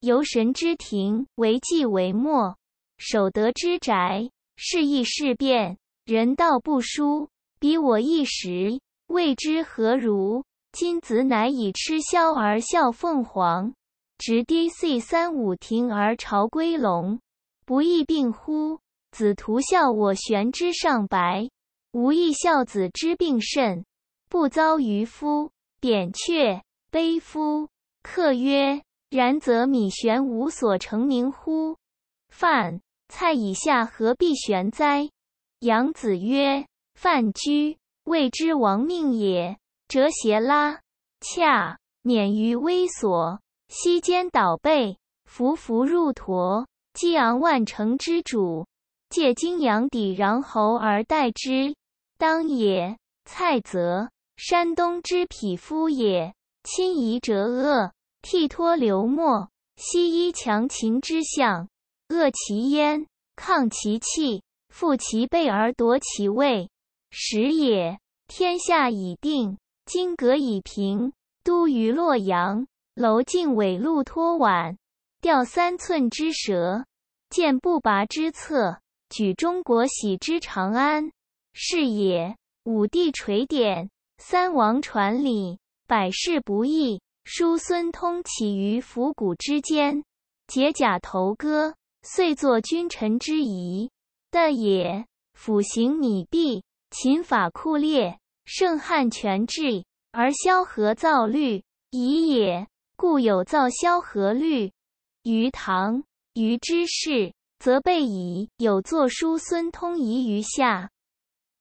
游神之庭，为祭为末，守德之宅，事易事变，人道不殊，彼我一时，未知何如。今子乃以吃消而笑凤凰，直低四三五庭而朝归龙，不亦病乎？子徒笑我玄之上白，吾亦笑子之病甚，不遭渔夫扁鹊悲夫。客曰：然则米玄无所成名乎？范蔡以下何必玄哉？杨子曰：范雎谓之亡命也。折胁拉恰，免于微所；膝肩倒背，匍匐入陀，激昂万乘之主，借金阳抵穰侯而代之，当也。蔡泽，山东之匹夫也，亲夷折恶，替托流沫，西依强秦之相，恶其焉，抗其气，负其背而夺其位，时也。天下已定。金阁已平，都于洛阳。楼静尾露托碗，钓三寸之蛇，见不拔之策，举中国喜之长安，是也。武帝垂典，三王传礼，百事不易。叔孙通起于府谷之间，解甲投戈，遂作君臣之仪，的也。辅行米币，秦法酷烈。盛汉全治，而萧何造律，疑也。故有造萧何律于唐于之事，则备矣；有作书孙通遗于下，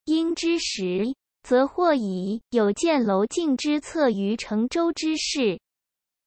因之时，则或以有建楼敬之策于成周之世，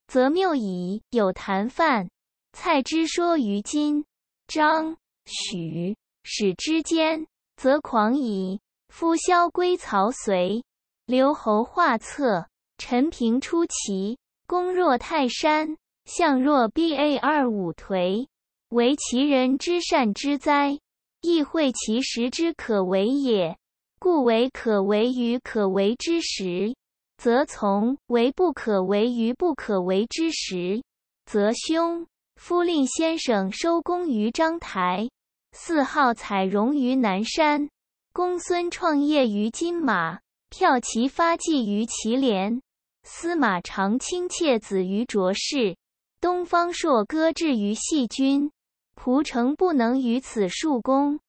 则谬矣；有谈范蔡之说于今张许史之间，则狂矣。夫萧规曹随，留侯画策，陈平出奇，公若泰山，相若 A 二五颓，为其人之善之哉，亦会其时之可为也。故为可为于可为之时，则从；为不可为于不可为之时，则凶。夫令先生收功于章台，四号采荣于南山。公孙创业于金马，票骑发迹于祁连。司马长卿妾子于卓氏，东方朔歌志于细君。蒲城不能于此数功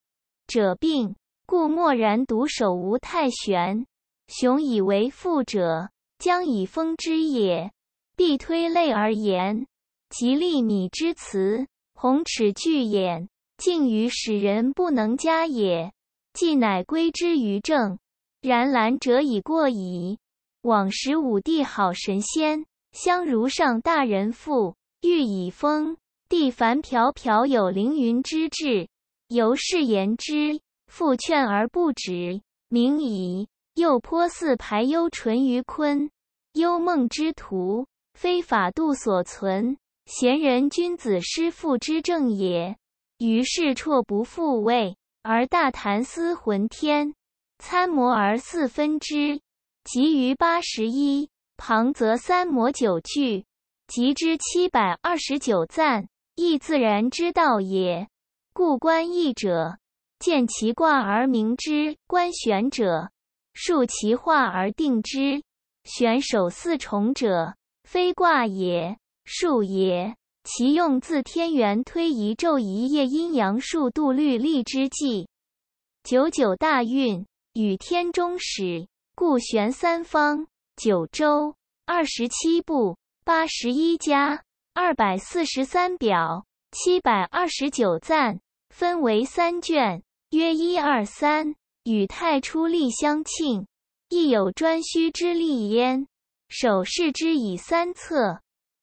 者病，故默然独守无太玄。雄以为父者，将以封之也。必推类而言，及利米之辞，红齿巨眼，竟与使人不能加也。既乃归之于正，然兰者已过矣。往时武帝好神仙，相如上大人父，欲以封帝，凡飘飘有凌云之志。由是言之，父劝而不止，明矣。又颇似排忧淳于坤，幽梦之徒，非法度所存，贤人君子失父之正也。于是辍不复位。而大谈思浑天，参摩而四分之，其余八十一；旁则三摩九句，即之七百二十九赞，亦自然之道也。故观易者，见其卦而明之；观玄者，数其画而定之。玄首四重者，非卦也，数也。其用自天元推移昼一夜阴阳数度律历之际，九九大运与天中始，故玄三方九州二十七部八十一家二百四十三表七百二十九赞，分为三卷，约一二三，与太初历相庆，亦有专虚之历焉，首饰之以三策。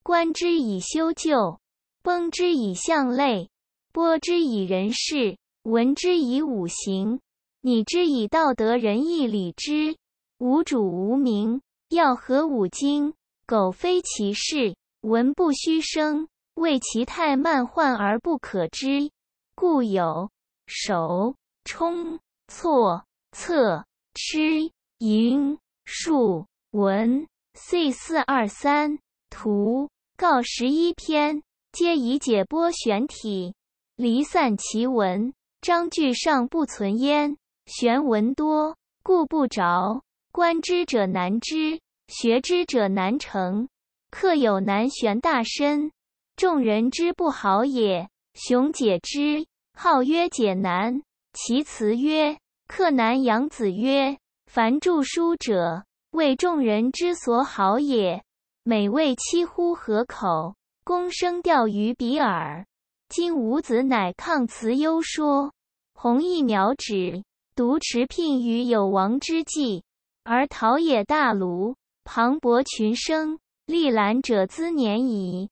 观之以修旧，崩之以象类，播之以人事，闻之以五行，拟之以道德仁义礼之，无主无名，要合五经，苟非其事，文不虚生，为其太慢患而不可知，故有手冲错侧痴淫数文 C 四二三图。告十一篇，皆以解剥玄体，离散其文章句，上不存焉。玄文多，故不着。观之者难知，学之者难成。客有难玄大身，众人之不好也。熊解之，号曰解难。其辞曰：客难养子曰：凡著书者，为众人之所好也。美味七乎合口，公生钓鱼比尔。今吾子乃抗辞幽说，弘毅苗指，独持聘于有王之际，而陶冶大炉，磅礴群生，历览者兹年矣。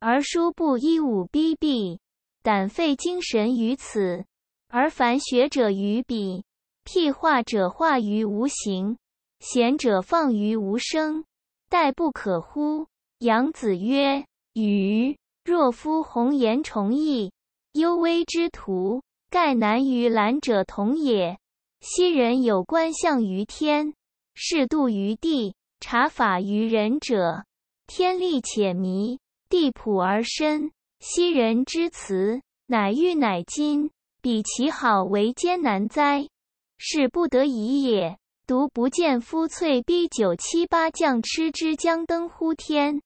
而书不一五逼必，胆废精神于此，而凡学者于彼，辟化者化于无形，贤者放于无声。殆不可乎？杨子曰：“予若夫红颜重义，幽危之徒，盖难与兰者同也。昔人有观象于天、是度于地、察法于人者，天利且迷，地朴而深。昔人之辞，乃欲乃今，比其好为艰难哉？是不得已也。”独不见夫翠逼九七八降，痴之将登乎天，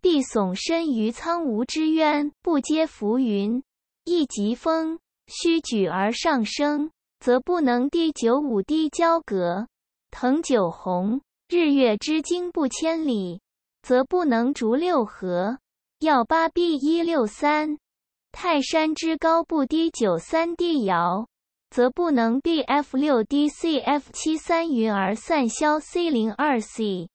必耸身于苍梧之渊，不接浮云；一疾风，须举而上升，则不能低九五低交阁；腾九虹，日月之精不千里，则不能逐六合；要八必一六三，泰山之高不低九三低遥。则不能 b f 六 d c f 七三云而散消 c 零二 c，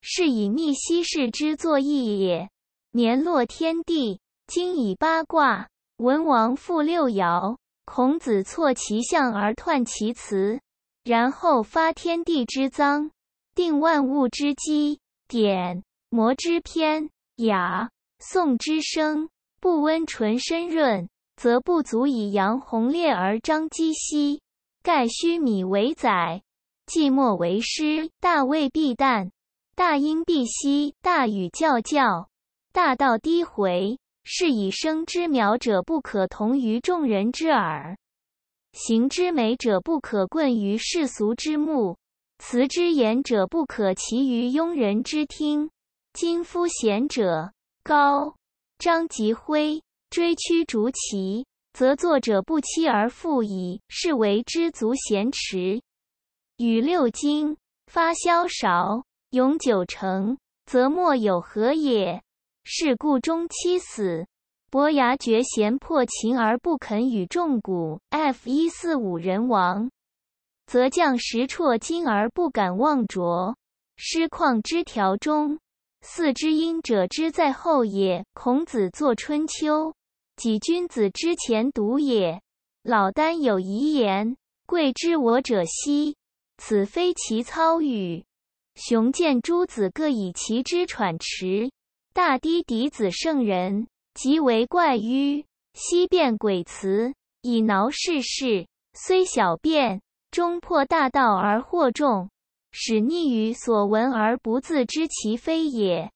是以逆西式之作易也。年落天地，今以八卦，文王复六爻，孔子错其象而断其辞，然后发天地之脏，定万物之基，典谟之篇，雅颂之声，不温纯深润。则不足以扬鸿烈而张激兮。盖须米为载，寂寞为师。大谓必旦，大音必息，大雨教教，大道低回。是以生之苗者不可同于众人之耳，行之美者不可贯于世俗之目，辞之言者不可齐于庸人之听。今夫贤者，高张极辉。追曲逐其，则作者不期而复矣；是为知足闲持。与六经发萧韶，咏九成，则莫有何也？是故终期死，伯牙绝弦破琴而不肯与众鼓。f 一四五人亡，则将十辍金而不敢妄浊。师旷之条中，四知音者之在后也。孔子作春秋。己君子之前独也。老聃有遗言，贵知我者希。此非其操语。雄见诸子各以其之喘迟，大堤敌子圣人，即为怪迂。昔变鬼辞，以挠世事。虽小变，终破大道而惑众，使逆于所闻而不自知其非也。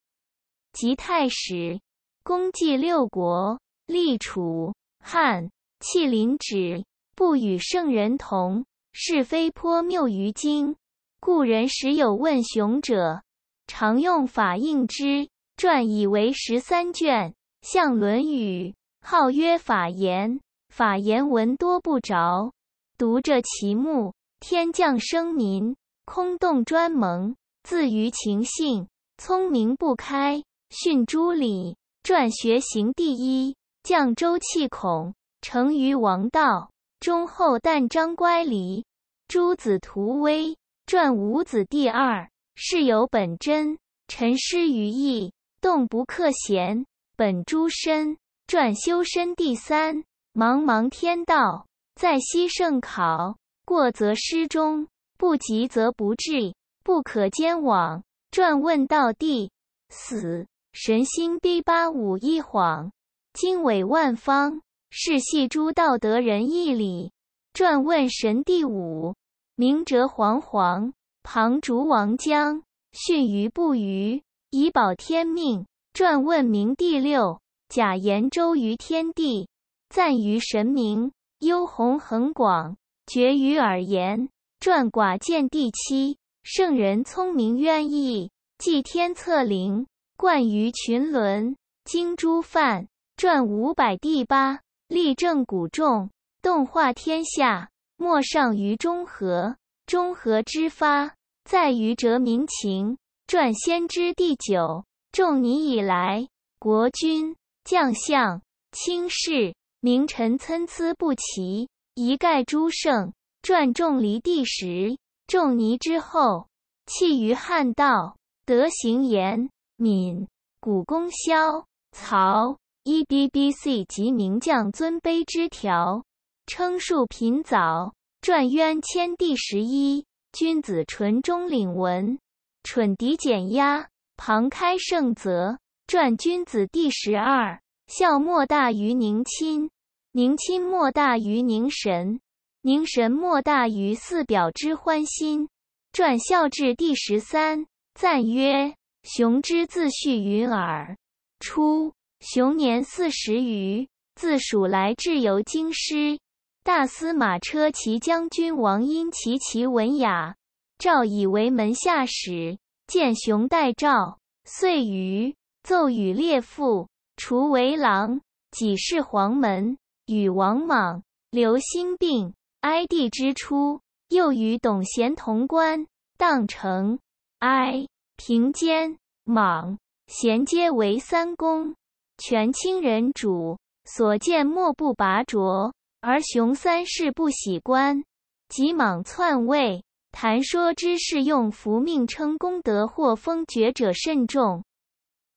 及太史，公祭六国。立楚汉，弃礼止，不与圣人同；是非颇谬于今。故人时有问雄者，常用法应之。传以为十三卷，像《论语》，号曰《法言》。《法言》文多不着，读着其目。天降生民，空洞专蒙，自于情性，聪明不开。训诸礼，传学行第一。绛州气孔，成于王道；忠厚淡张乖离，诸子图微。传五子第二，事有本真，沉师于义，动不刻闲。本诸身，传修身第三。茫茫天道，在西圣考，过则失中，不及则不至，不可兼往。传问道地死，神心第八五一晃，经纬万方，是系诸道德仁义礼。撰问神第五，明哲皇皇，庞竹王江，训于不逾，以保天命。传问明第六，假言周于天地，赞于神明，幽鸿恒广，绝于耳言。传寡见第七，圣人聪明渊意，祭天测灵，冠于群伦，经诸范。传五百第八，立政古众，动画天下，莫上于中和。中和之发，在于哲民情。传先知第九，仲尼以来，国君、将相、卿士、名臣参差不齐，一概诸圣。传仲尼第十，仲尼之后，弃于汉道，德行严敏，古公萧曹。《E B B C》及名将尊卑之条，称述贫早撰渊谦第十一，君子纯中领文，蠢敌减压旁开圣泽撰君子第十二，孝莫大于宁亲，宁亲莫大于宁神，宁神莫大于四表之欢心。撰孝至第十三，赞曰：雄之自序云尔。出。雄年四十余，自蜀来至游京师。大司马车骑将军王英其其文雅，召以为门下史。见雄待诏，遂与奏与列父除为郎。己是黄门，与王莽、刘兴并。哀帝之初，又与董贤同官，当成哀平间，莽贤皆为三公。权清人主所见莫不拔擢，而熊三世不喜官，即莽篡位。谈说之事，用福命称功德或封爵者甚众。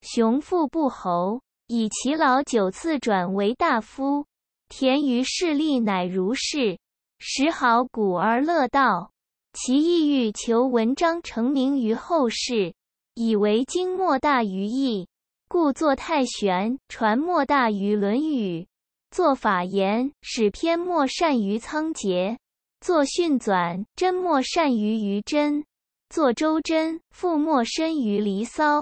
熊父不侯，以其老九次转为大夫，田于势利，乃如是。时好古而乐道，其意欲求文章成名于后世，以为经莫大于义。故作太玄，传莫大于《论语》；作法言，使篇莫善于《仓颉》；作训纂，真莫善于《渔真》；作周真，父莫深于《离骚》。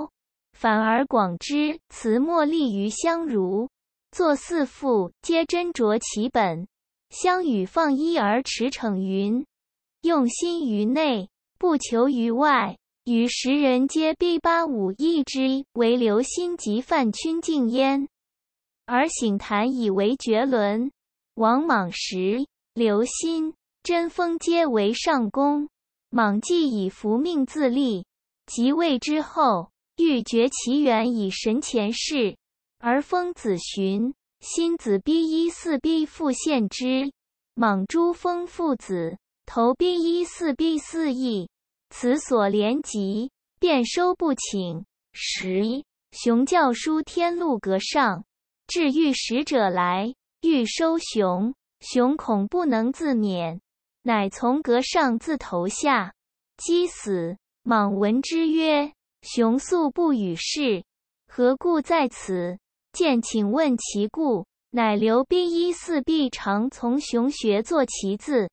反而广之，辞莫利于相如；作四赋，皆斟酌其本。相与放一而驰骋云，用心于内，不求于外。与时人皆必八五易之，唯刘心及范君敬焉。而醒谈以为绝伦。王莽时，刘歆、贞丰皆为上公。莽既以伏命自立，即位之后，欲绝其源以神前世，而封子寻、辛子逼一四逼复献之。莽诸封父子，投逼一四逼四亿。此所连及，便收不请。十一熊教书天禄阁上，至遇使者来，欲收熊，熊恐不能自免，乃从阁上自投下，击死。莽闻之曰：“熊素不与世，何故在此？”见请问其故，乃留兵衣四壁常从熊学作其字。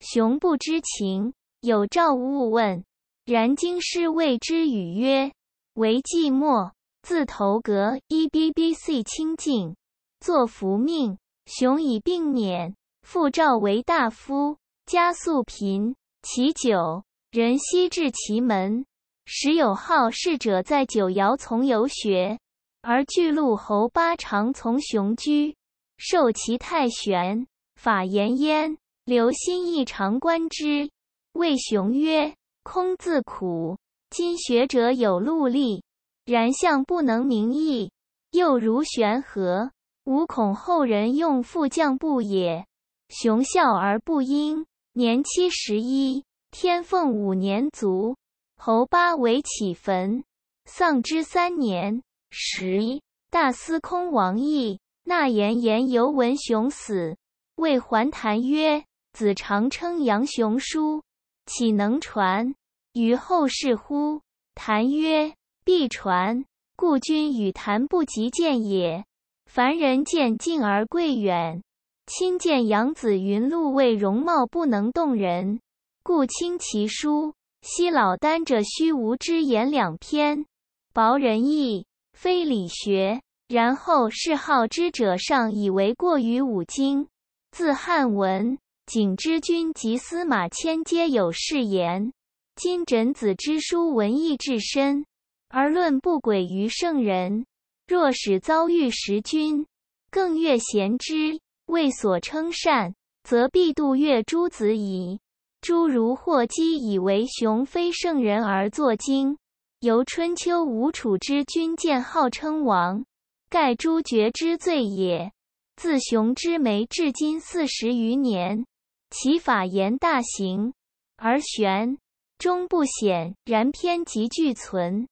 熊不知情。有赵勿问。然京师谓之语曰：“唯寂寞，自头阁一 b b c 清净，作福命。雄以病免，复召为大夫。家素贫，其酒人悉至其门。时有好士者在九窑从游学，而巨鹿侯八常从雄居，受其太玄法言焉。留心亦常观之。”谓雄曰：“空自苦，今学者有陆力，然相不能明义。又如玄和，吾恐后人用复将不也。”熊笑而不应。年七十一天凤五年卒，侯八为起坟，丧之三年。十一大司空王逸纳言言尤闻雄死，魏桓谭曰：“子常称杨雄书。”岂能传于后世乎？谈曰：“必传，故君与谈不及见也。凡人见近而贵远，亲见杨子云露为容貌不能动人，故轻其书。昔老丹者，虚无之言两篇，薄仁义，非理学。然后嗜好之者，上以为过于五经，自汉文。”景之君及司马迁皆有誓言。今枕子之书文艺至深，而论不轨于圣人。若使遭遇时君，更越贤之，为所称善，则必度越诸子矣。诸如惑姬以为雄非圣人而作经，由春秋吴楚之君见号称王，盖诸爵之罪也。自雄之没至今四十余年。其法言大行，而玄终不显；然偏籍俱存。